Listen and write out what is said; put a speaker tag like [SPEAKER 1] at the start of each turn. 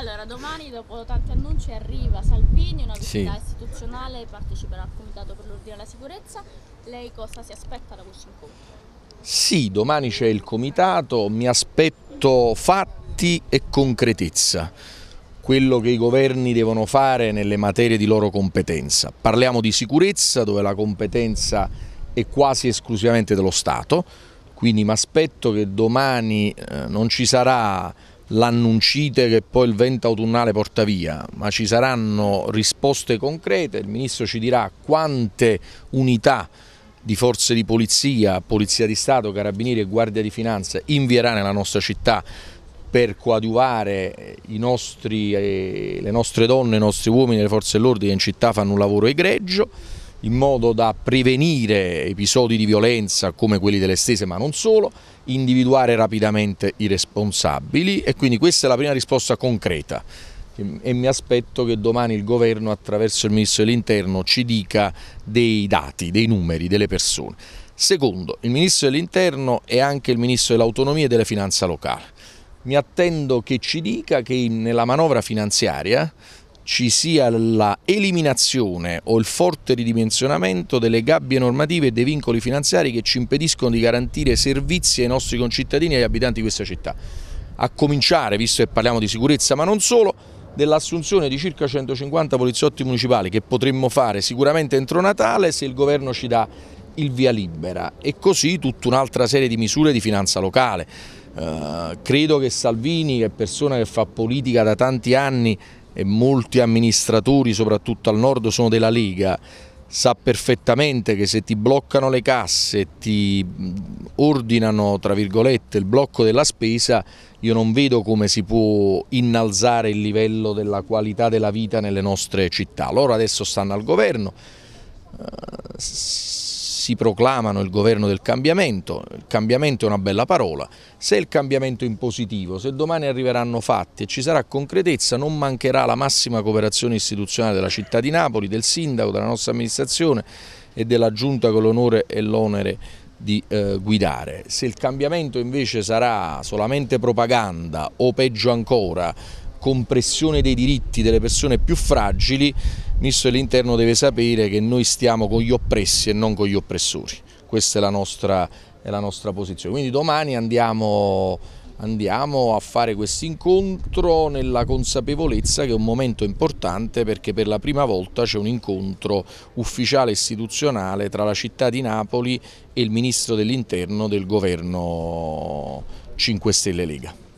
[SPEAKER 1] Allora, domani dopo tanti annunci arriva Salvini, una visita sì. istituzionale, parteciperà al Comitato per l'Ordine e la Sicurezza. Lei cosa si aspetta da questo incontro? Sì, domani c'è il comitato, mi aspetto fatti e concretezza, quello che i governi devono fare nelle materie di loro competenza. Parliamo di sicurezza dove la competenza è quasi esclusivamente dello Stato, quindi mi aspetto che domani eh, non ci sarà l'annuncite che poi il vento autunnale porta via, ma ci saranno risposte concrete, il Ministro ci dirà quante unità di forze di polizia, Polizia di Stato, Carabinieri e Guardia di Finanza invierà nella nostra città per coadiuvare nostri, eh, le nostre donne, i nostri uomini, le forze dell'ordine in città fanno un lavoro egregio in modo da prevenire episodi di violenza come quelli delle stese ma non solo, individuare rapidamente i responsabili e quindi questa è la prima risposta concreta e mi aspetto che domani il governo attraverso il ministro dell'interno ci dica dei dati, dei numeri, delle persone. Secondo, il ministro dell'interno è anche il ministro dell'autonomia e della finanza locale. Mi attendo che ci dica che nella manovra finanziaria ci sia la eliminazione o il forte ridimensionamento delle gabbie normative e dei vincoli finanziari che ci impediscono di garantire servizi ai nostri concittadini e agli abitanti di questa città. A cominciare, visto che parliamo di sicurezza, ma non solo, dell'assunzione di circa 150 poliziotti municipali che potremmo fare sicuramente entro Natale se il governo ci dà il via libera e così tutta un'altra serie di misure di finanza locale. Eh, credo che Salvini, che è persona che fa politica da tanti anni, e molti amministratori, soprattutto al nord, sono della Lega, sa perfettamente che se ti bloccano le casse, ti mm, ordinano tra virgolette il blocco della spesa, io non vedo come si può innalzare il livello della qualità della vita nelle nostre città. Loro adesso stanno al governo, eh, si proclamano il governo del cambiamento, il cambiamento è una bella parola, se il cambiamento è in positivo, se domani arriveranno fatti e ci sarà concretezza non mancherà la massima cooperazione istituzionale della città di Napoli, del sindaco, della nostra amministrazione e della giunta con l'onore e l'onere di eh, guidare. Se il cambiamento invece sarà solamente propaganda o peggio ancora compressione dei diritti delle persone più fragili, Ministro dell'Interno deve sapere che noi stiamo con gli oppressi e non con gli oppressori, questa è la nostra, è la nostra posizione. Quindi domani andiamo, andiamo a fare questo incontro nella consapevolezza che è un momento importante perché per la prima volta c'è un incontro ufficiale istituzionale tra la città di Napoli e il Ministro dell'Interno del governo 5 Stelle Lega.